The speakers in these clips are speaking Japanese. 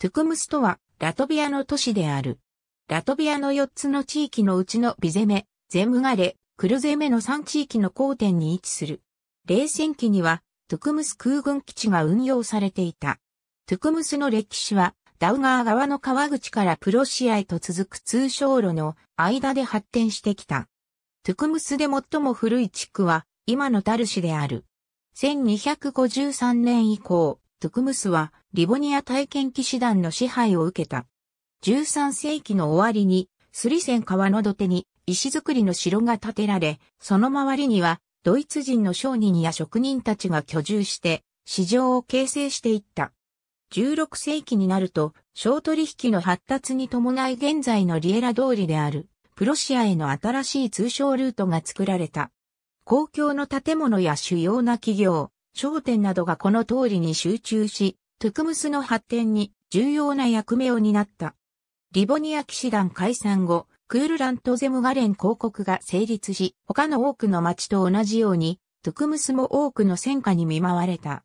トゥクムスとは、ラトビアの都市である。ラトビアの4つの地域のうちのビゼメ、ゼムガレ、クルゼメの3地域の交点に位置する。冷戦期には、トゥクムス空軍基地が運用されていた。トゥクムスの歴史は、ダウガー川の川口からプロシアへと続く通商路の間で発展してきた。トゥクムスで最も古い地区は、今のダル市である。1253年以降、トゥクムスはリボニア体験騎士団の支配を受けた。13世紀の終わりに、スリセン川の土手に石造りの城が建てられ、その周りにはドイツ人の商人や職人たちが居住して、市場を形成していった。16世紀になると、商取引の発達に伴い現在のリエラ通りである、プロシアへの新しい通商ルートが作られた。公共の建物や主要な企業、商店などがこの通りに集中し、トゥクムスの発展に重要な役目を担った。リボニア騎士団解散後、クールラントゼムガレン公国が成立し、他の多くの町と同じように、トゥクムスも多くの戦火に見舞われた。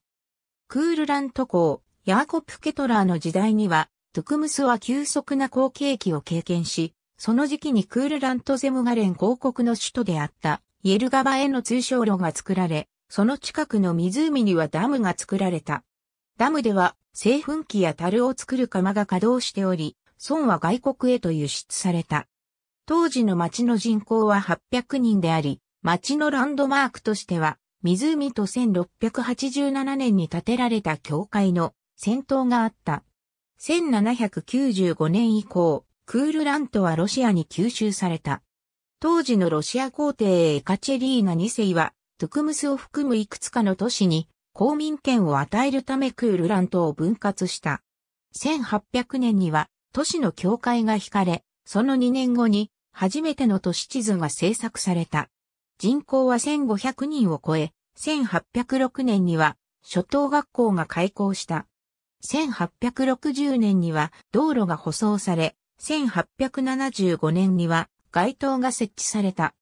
クールラント公、ヤーコプ・ケトラーの時代には、トゥクムスは急速な後継機を経験し、その時期にクールラントゼムガレン公国の首都であったイエルガバへの通称路が作られ、その近くの湖にはダムが作られた。ダムでは製粉機や樽を作る釜が稼働しており、孫は外国へと輸出された。当時の町の人口は800人であり、町のランドマークとしては、湖と1687年に建てられた教会の戦闘があった。1795年以降、クールラントはロシアに吸収された。当時のロシア皇帝エカチェリーナ2世は、トゥクムスを含むいくつかの都市に公民権を与えるためクールラントを分割した。1800年には都市の境界が引かれ、その2年後に初めての都市地図が制作された。人口は1500人を超え、1806年には初等学校が開校した。1860年には道路が舗装され、1875年には街灯が設置された。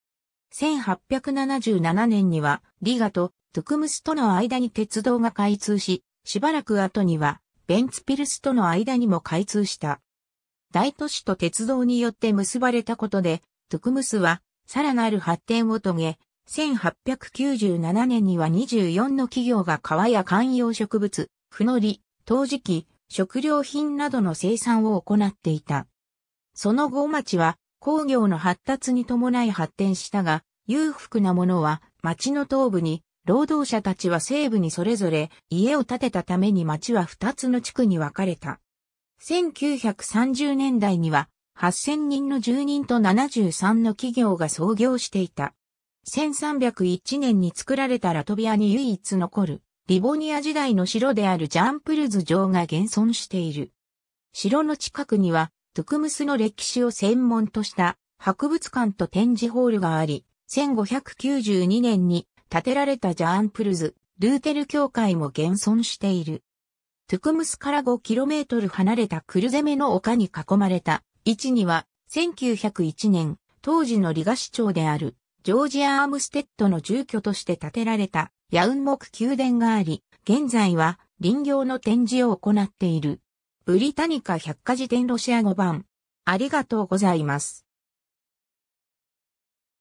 1877年にはリガとトゥクムスとの間に鉄道が開通し、しばらく後には、ベンツピルスとの間にも開通した。大都市と鉄道によって結ばれたことで、トゥクムスは、さらなる発展を遂げ、1897年には24の企業が川や観葉植物、ふのり、陶磁器、食料品などの生産を行っていた。その後町は工業の発達に伴い発展したが、裕福なものは町の東部に労働者たちは西部にそれぞれ家を建てたために町は2つの地区に分かれた。1930年代には8000人の住人と73の企業が創業していた。1301年に作られたラトビアに唯一残るリボニア時代の城であるジャンプルズ城が現存している。城の近くにはトゥクムスの歴史を専門とした博物館と展示ホールがあり、1592年に建てられたジャーンプルズ、ルーテル教会も現存している。トゥクムスから 5km 離れたクルゼメの丘に囲まれた位置には、1901年、当時のリガ市長である、ジョージア・アームステッドの住居として建てられた、ヤウンモク宮殿があり、現在は、林業の展示を行っている。ブリタニカ百科事典ロシア語版。ありがとうございます。